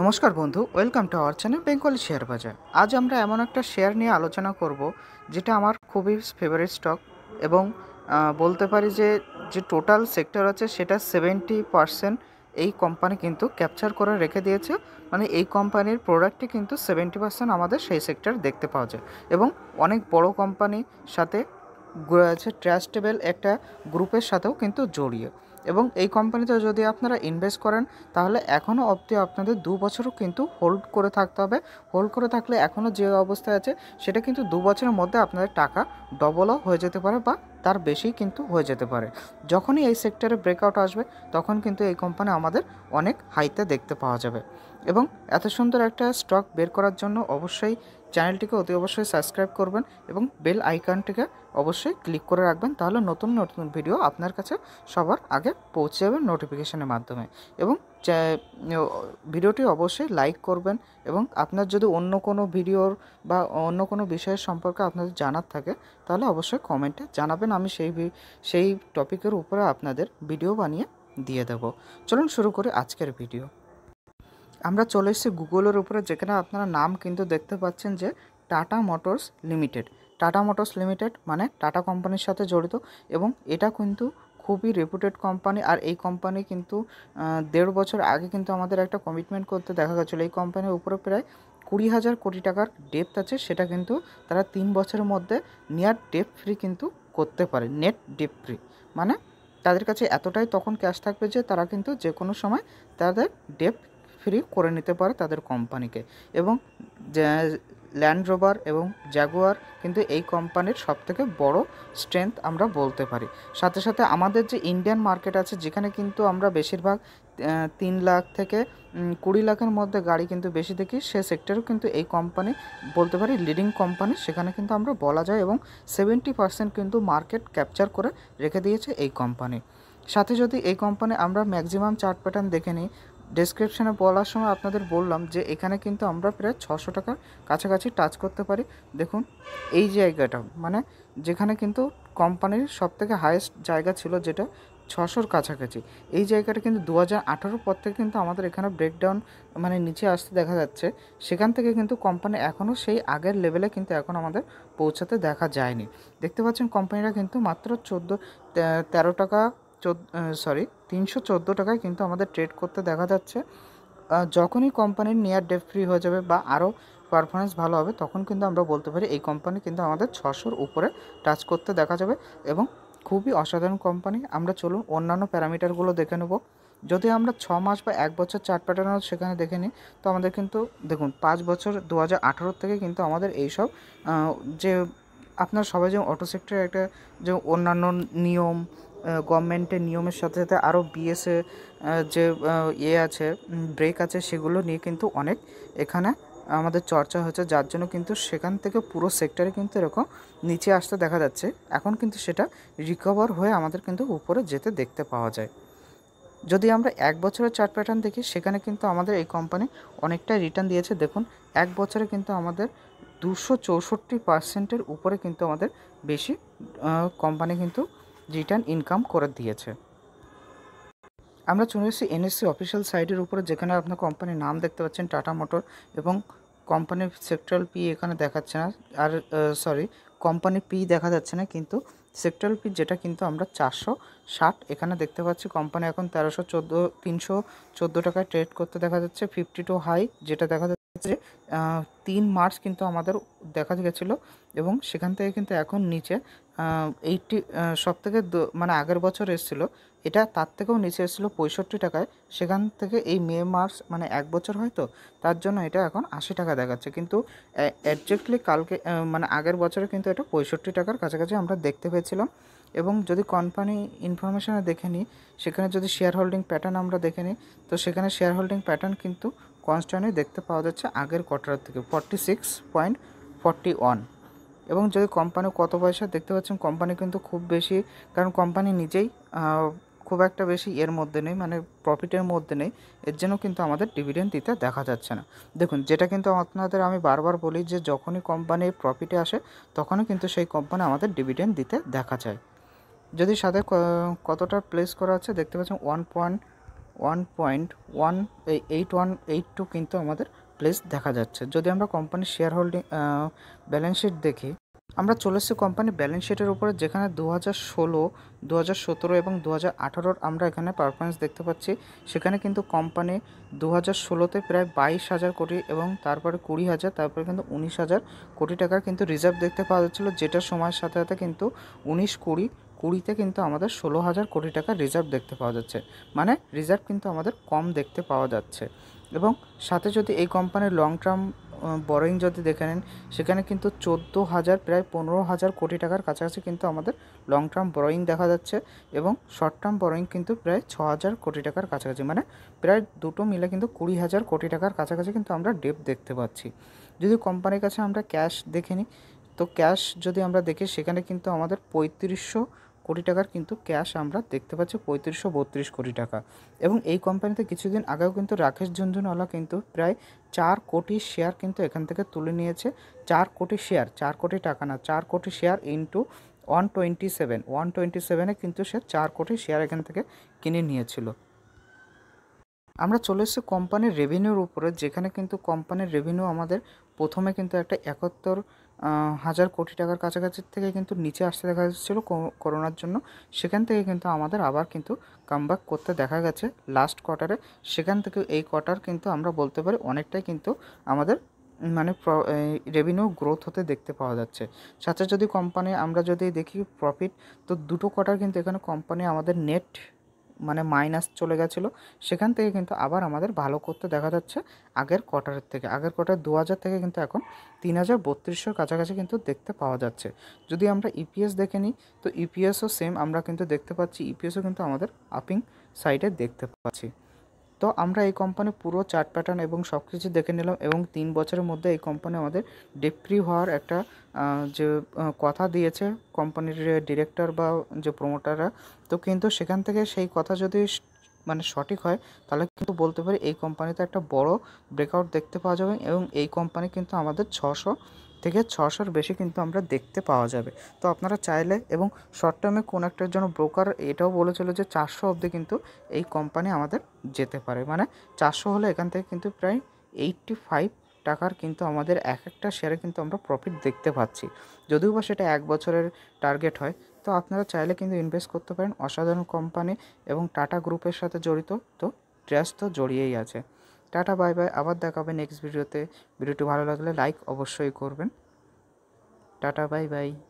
নমস্কার বন্ধু welcome to our channel Bengali share বাজার আজ আমরা এমন একটা শেয়ার নিয়ে আলোচনা করব যেটা আমার খুবই ফেভারিট স্টক এবং বলতে পারি যে যে টোটাল সেক্টর আছে সেটা সেভেন্টি পারসেন্ট এই কোম্পানি কিন্তু ক্যাপচার করে রেখে দিয়েছে মানে এই কোম্পানির প্রোডাক্টটি কিন্তু সেভেন্টি পার্সেন্ট আমাদের সেই সেক্টর দেখতে পাওয়া যায় এবং অনেক বড় কোম্পানির সাথে আছে ট্রাস্টেবেল একটা গ্রুপের সাথেও কিন্তু জড়িয়ে এবং এই কোম্পানিতে যদি আপনারা ইনভেস্ট করেন তাহলে এখনও অবধি আপনাদের দু বছরও কিন্তু হোল্ড করে থাকতে হবে হোল্ড করে থাকলে এখনও যে অবস্থায় আছে সেটা কিন্তু দু বছরের মধ্যে আপনাদের টাকা ডবলও হয়ে যেতে পারে বা তার বেশি কিন্তু হয়ে যেতে পারে যখনই এই সেক্টরে ব্রেকআউট আসবে তখন কিন্তু এই কোম্পানি আমাদের অনেক হাইতে দেখতে পাওয়া যাবে এবং এত সুন্দর একটা স্টক বের করার জন্য অবশ্যই চ্যানেলটিকে অতি অবশ্যই সাবস্ক্রাইব করবেন এবং বেল আইকনটিকে অবশ্যই ক্লিক করে রাখবেন তাহলে নতুন নতুন ভিডিও আপনার কাছে সবার আগে পৌঁছে যাবে নোটিফিকেশনের মাধ্যমে এবং ভিডিওটি অবশ্যই লাইক করবেন এবং আপনার যদি অন্য কোনো ভিডিওর বা অন্য কোনো বিষয়ের সম্পর্কে আপনাদের জানার থাকে তাহলে অবশ্যই কমেন্টে জানাবেন আমি সেই সেই টপিকের উপরে আপনাদের ভিডিও বানিয়ে দিয়ে দেব চলুন শুরু করি আজকের ভিডিও আমরা চলে এসেছি গুগলের উপরে যেখানে আপনারা নাম কিন্তু দেখতে পাচ্ছেন যে Tata Motors limited Tata Motors limited মানে টাটা কোম্পানির সাথে জড়িত এবং এটা কিন্তু খুবই রেপুটেড কোম্পানি আর এই কোম্পানি কিন্তু দেড় বছর আগে কিন্তু আমাদের একটা কমিটমেন্ট করতে দেখা গেছিলো এই কোম্পানির উপরে প্রায় কুড়ি হাজার কোটি টাকার ডেপথ আছে সেটা কিন্তু তারা তিন বছরের মধ্যে নিয়ার ডেপ ফ্রি কিন্তু করতে পারে নেট ডেপ ফ্রি মানে তাদের কাছে এতটাই তখন ক্যাশ থাকবে যে তারা কিন্তু যে কোনো সময় তাদের ডেপ ফ্রি করে নিতে পারে তাদের কোম্পানিকে এবং ল্যান্ড রোভার এবং জ্যাগুয়ার কিন্তু এই কোম্পানির সবথেকে বড় স্ট্রেংথ আমরা বলতে পারি সাথে সাথে আমাদের যে ইন্ডিয়ান মার্কেট আছে যেখানে কিন্তু আমরা বেশিরভাগ তিন লাখ থেকে কুড়ি লাখের মধ্যে গাড়ি কিন্তু বেশি দেখি সে সেক্টরেও কিন্তু এই কোম্পানি বলতে পারি লিডিং কোম্পানি সেখানে কিন্তু আমরা বলা যায় এবং সেভেন্টি পার্সেন্ট কিন্তু মার্কেট ক্যাপচার করে রেখে দিয়েছে এই কোম্পানি সাথে যদি এই কোম্পানি আমরা ম্যাক্সিমাম চার্ট প্যাটার্ন দেখে নিই ডিসক্রিপশানে বলার সময় আপনাদের বললাম যে এখানে কিন্তু আমরা প্রায় ছশো টাকার কাছাকাছি টাচ করতে পারি দেখুন এই জায়গাটা মানে যেখানে কিন্তু কোম্পানির সবথেকে হায়েস্ট জায়গা ছিল যেটা ছশোর কাছাকাছি এই জায়গাটা কিন্তু দু হাজার আঠারোর পর থেকে কিন্তু আমাদের এখানে ব্রেকডাউন মানে নিচে আসতে দেখা যাচ্ছে সেখান থেকে কিন্তু কোম্পানি এখনও সেই আগের লেভেলে কিন্তু এখন আমাদের পৌঁছাতে দেখা যায়নি দেখতে পাচ্ছেন কোম্পানিরা কিন্তু মাত্র চোদ্দো তেরো টাকা চোদ্দ সরি তিনশো চোদ্দো টাকায় কিন্তু আমাদের ট্রেড করতে দেখা যাচ্ছে যখনই কোম্পানির নিয়ার ডেপ ফ্রি হয়ে যাবে বা আরও পারফরমেন্স ভালো হবে তখন কিন্তু আমরা বলতে পারি এই কোম্পানি কিন্তু আমাদের ছশোর উপরে টাচ করতে দেখা যাবে এবং খুবই অসাধারণ কোম্পানি আমরা চলুন অন্যান্য প্যারামিটারগুলো দেখে নেব যদি আমরা ছ মাস বা এক বছর চার্ট প্যাটার্ন সেখানে দেখে নিই তো আমাদের কিন্তু দেখুন পাঁচ বছর দু হাজার থেকে কিন্তু আমাদের এইসব যে আপনার সবাই যে অটো সেক্টরের একটা যে অন্যান্য নিয়ম গভর্নমেন্টের নিয়মের সাথে সাথে আরও বিএসএ যে ইয়ে আছে ব্রেক আছে সেগুলো নিয়ে কিন্তু অনেক এখানে আমাদের চর্চা হচ্ছে যার জন্য কিন্তু সেখান থেকে পুরো সেক্টরে কিন্তু এরকম নিচে আসতে দেখা যাচ্ছে এখন কিন্তু সেটা রিকভার হয়ে আমাদের কিন্তু উপরে যেতে দেখতে পাওয়া যায় যদি আমরা এক বছরের চার্ট প্যাটার্ন দেখি সেখানে কিন্তু আমাদের এই কোম্পানি অনেকটাই রিটার্ন দিয়েছে দেখুন এক বছরে কিন্তু আমাদের দুশো চৌষট্টি পার্সেন্টের উপরে কিন্তু আমাদের বেশি কোম্পানি কিন্তু রিটার্ন ইনকাম করে দিয়েছে আমরা চলে এসেছি এনএসসি অফিসিয়াল সাইটের উপরে যেখানে আপনার কোম্পানির নাম দেখতে পাচ্ছেন টাটা মোটর এবং কোম্পানির সেক্টর পি এখানে দেখাচ্ছে না আর সরি কোম্পানি পি দেখা যাচ্ছে না কিন্তু সেক্টর পি যেটা কিন্তু আমরা চারশো ষাট এখানে দেখতে পাচ্ছি কোম্পানি এখন তেরোশো চোদ্দো তিনশো চোদ্দো টাকায় ট্রেড করতে দেখা যাচ্ছে ফিফটি টু হাই যেটা দেখা যাচ্ছে ক্ষেত্রে তিন মার্চ কিন্তু আমাদের দেখা গেছিলো এবং সেখান থেকে কিন্তু এখন নিচে এইটটি সব থেকে মানে আগের বছর এসেছিলো এটা তার থেকেও নিচে এসেছিলো পঁয়ষট্টি টাকায় সেখান থেকে এই মে মার্চ মানে এক বছর হয়তো তার জন্য এটা এখন আশি টাকা দেখাচ্ছে কিন্তু অ্যাডজেক্টলি কালকে মানে আগের বছরে কিন্তু এটা পঁয়ষট্টি টাকার কাছাকাছি আমরা দেখতে পেয়েছিলাম এবং যদি কোম্পানি ইনফরমেশানে দেখে নিই সেখানে যদি শেয়ার হোল্ডিং প্যাটার্ন আমরা দেখে নিই তো সেখানে শেয়ার হোল্ডিং প্যাটার্ন কিন্তু কনস্ট্যান্টই দেখতে পাওয়া যাচ্ছে আগের কোয়ার্টার থেকে forty six point forty one এবং যদি কোম্পানি কত পয়সা দেখতে পাচ্ছেন কোম্পানি কিন্তু খুব বেশি কারণ কোম্পানি নিজেই খুব একটা বেশি এর মধ্যে নেই মানে প্রফিটের মধ্যে নেই এর জন্য কিন্তু আমাদের ডিভিডেন্ড দিতে দেখা যাচ্ছে না দেখুন যেটা কিন্তু আপনাদের আমি বারবার বলি যে যখনই কোম্পানি প্রফিটে আসে তখনই কিন্তু সেই কোম্পানি আমাদের ডিভিডেন্ড দিতে দেখা যায় যদি সাথে কতটা প্লেস করা আছে দেখতে পাচ্ছেন one point one point one eight one eight two কিন্তু আমাদের প্লেস দেখা যাচ্ছে যদি আমরা কোম্পানির শেয়ার হোল্ডিং ব্যালেন্স শিট দেখি আমরা চলেছি কোম্পানি ব্যালেন্স শিটের উপরে যেখানে দু হাজার ষোলো দু হাজার সতেরো এবং দু হাজার আঠারোর আমরা এখানে পারফরমেন্স দেখতে পাচ্ছি সেখানে কিন্তু কোম্পানি দু হাজার ষোলোতে প্রায় বাইশ হাজার কোটি এবং তারপরে কুড়ি হাজার তারপরে কিন্তু উনিশ হাজার কোটি টাকার কিন্তু রিজার্ভ দেখতে পাওয়া যাচ্ছিলো যেটা সময়ের সাথে সাথে কিন্তু উনিশ কুড়ি কুড়িতে কিন্তু আমাদের ষোলো হাজার কোটি টাকা রিজার্ভ দেখতে পাওয়া যাচ্ছে মানে রিজার্ভ কিন্তু আমাদের কম দেখতে পাওয়া যাচ্ছে এবং সাথে যদি এই কোম্পানির লং টার্ম বরোয়িং যদি দেখে নেন সেখানে কিন্তু চোদ্দো হাজার প্রায় পনেরো হাজার কোটি টাকার কাছাকাছি কিন্তু আমাদের লং টার্ম বরোয়িং দেখা যাচ্ছে এবং শর্ট টার্ম বরোয়িং কিন্তু প্রায় ছ হাজার কোটি টাকার কাছাকাছি মানে প্রায় দুটো মিলে কিন্তু কুড়ি হাজার কোটি টাকার কাছাকাছি কিন্তু আমরা ডেপ দেখতে পাচ্ছি যদি কোম্পানির কাছে আমরা ক্যাশ দেখে নিই তো ক্যাশ যদি আমরা দেখি সেখানে কিন্তু আমাদের পঁয়ত্রিশশো কোটি টাকার কিন্তু ক্যাশ আমরা দেখতে পাচ্ছি পঁয়ত্রিশশো বত্রিশ কোটি টাকা এবং এই কোম্পানিতে কিছুদিন আগেও কিন্তু রাকেশ ঝুনঝুনওয়ালা কিন্তু প্রায় চার কোটি শেয়ার কিন্তু এখান থেকে তুলে নিয়েছে চার কোটি শেয়ার চার কোটি টাকা না চার কোটি share into one twenty seven one twenty সেভেনে কিন্তু সে চার কোটি শেয়ার এখান থেকে কিনে নিয়েছিল আমরা চলে এসেছি কোম্পানির রেভিনিউর উপরে যেখানে কিন্তু কোম্পানির রেভিনিউ আমাদের প্রথমে কিন্তু একটা একাত্তর হাজার কোটি টাকার কাছাকাছি থেকে কিন্তু নিচে আসতে দেখা যাচ্ছিল করোনার জন্য সেখান থেকে কিন্তু আমাদের আবার কিন্তু কামব্যাক করতে দেখা গেছে লাস্ট কোয়ার্টারে সেখান থেকে এই কোয়ার্টার কিন্তু আমরা বলতে পারি অনেকটাই কিন্তু আমাদের মানে রেভিনিউ গ্রোথ হতে দেখতে পাওয়া যাচ্ছে সাথে যদি কোম্পানি আমরা যদি দেখি প্রফিট তো দুটো কোয়ার্টার কিন্তু এখানে কোম্পানি আমাদের নেট মানে মাইনাস চলে গেছিলো সেখান থেকে কিন্তু আবার আমাদের ভালো করতে দেখা যাচ্ছে আগের কোয়ার্টারের থেকে আগের কোয়ার্টার দু হাজার থেকে কিন্তু এখন তিন হাজার বত্রিশশোর কাছাকাছি কিন্তু দেখতে পাওয়া যাচ্ছে যদি আমরা ইপিএস e দেখে নিই তো ইপিএসও e সেম আমরা কিন্তু দেখতে পাচ্ছি ইপিএসও e কিন্তু আমাদের আপিং সাইডে দেখতে পাচ্ছি তো আমরা এই কোম্পানির পুরো চার্ট প্যাটার্ন এবং সব কিছু দেখে নিলাম এবং তিন বছরের মধ্যে এই কোম্পানি আমাদের ডেপ্রি হওয়ার একটা যে কথা দিয়েছে কোম্পানির ডিরেক্টর বা যে প্রমোটাররা তো কিন্তু সেখান থেকে সেই কথা যদি মানে সঠিক হয় তাহলে কিন্তু বলতে পারি এই কোম্পানিতে একটা বড় ব্রেকআউট দেখতে পাওয়া যাবে এবং এই কোম্পানি কিন্তু আমাদের ছশো থেকে ছশোর বেশি কিন্তু আমরা দেখতে পাওয়া যাবে তো আপনারা চাইলে এবং শর্ট টার্মে কোনো একটার জন্য ব্রোকার এটাও বলেছিল যে চারশো অবধি কিন্তু এই কোম্পানি আমাদের যেতে পারে মানে চারশো হলে এখান থেকে কিন্তু প্রায় এইটটি ফাইভ টাকার কিন্তু আমাদের এক একটা শেয়ারে কিন্তু আমরা প্রফিট দেখতে পাচ্ছি যদিও বা সেটা এক বছরের টার্গেট হয় তো আপনারা চাইলে কিন্তু ইনভেস্ট করতে পারেন অসাধারণ কোম্পানি এবং টাটা গ্রুপের সাথে জড়িত তো ড্রেস তো জড়িয়েই আছে টাটা বাই বাই আবার হবে নেক্সট ভিডিওতে ভিডিওটি ভালো লাগলে লাইক অবশ্যই করবেন টাটা বাই বাই